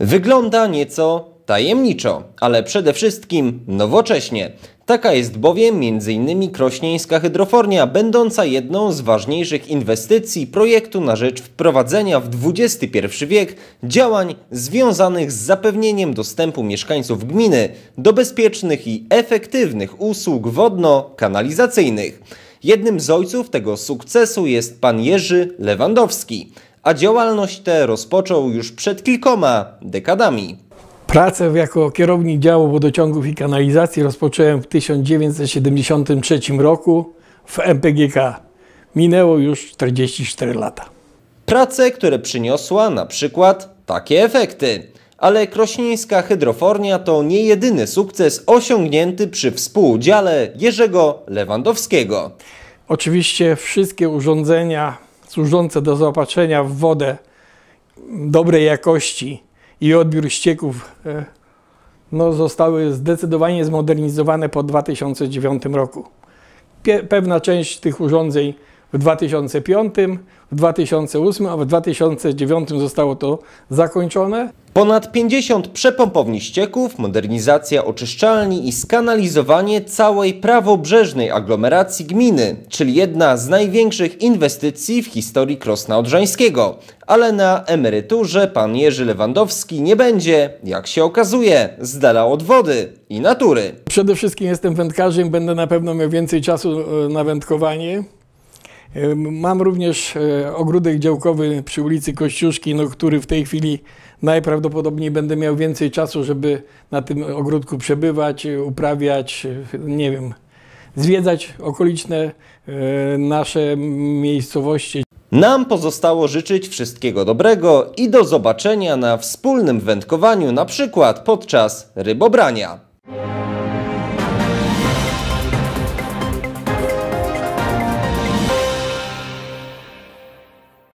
Wygląda nieco tajemniczo, ale przede wszystkim nowocześnie. Taka jest bowiem m.in. krośnieńska hydrofornia, będąca jedną z ważniejszych inwestycji projektu na rzecz wprowadzenia w XXI wiek działań związanych z zapewnieniem dostępu mieszkańców gminy do bezpiecznych i efektywnych usług wodno-kanalizacyjnych. Jednym z ojców tego sukcesu jest pan Jerzy Lewandowski – a działalność tę rozpoczął już przed kilkoma dekadami. Pracę jako kierownik działu wodociągów i kanalizacji rozpocząłem w 1973 roku w MPGK. Minęło już 44 lata. Prace, które przyniosła na przykład takie efekty. Ale krośnieńska hydrofornia to nie jedyny sukces osiągnięty przy współudziale Jerzego Lewandowskiego. Oczywiście wszystkie urządzenia służące do zaopatrzenia w wodę dobrej jakości i odbiór ścieków e, no, zostały zdecydowanie zmodernizowane po 2009 roku. Pewna część tych urządzeń w 2005, w 2008, a w 2009 zostało to zakończone. Ponad 50 przepompowni ścieków, modernizacja oczyszczalni i skanalizowanie całej prawobrzeżnej aglomeracji gminy, czyli jedna z największych inwestycji w historii Krosna Odrzańskiego. Ale na emeryturze pan Jerzy Lewandowski nie będzie, jak się okazuje, z dala od wody i natury. Przede wszystkim jestem wędkarzem, będę na pewno miał więcej czasu e, na wędkowanie. Mam również e, ogródek działkowy przy ulicy Kościuszki, no, który w tej chwili najprawdopodobniej będę miał więcej czasu, żeby na tym ogródku przebywać, e, uprawiać, e, nie wiem, zwiedzać okoliczne nasze miejscowości. Nam pozostało życzyć wszystkiego dobrego i do zobaczenia na wspólnym wędkowaniu, na przykład podczas rybobrania.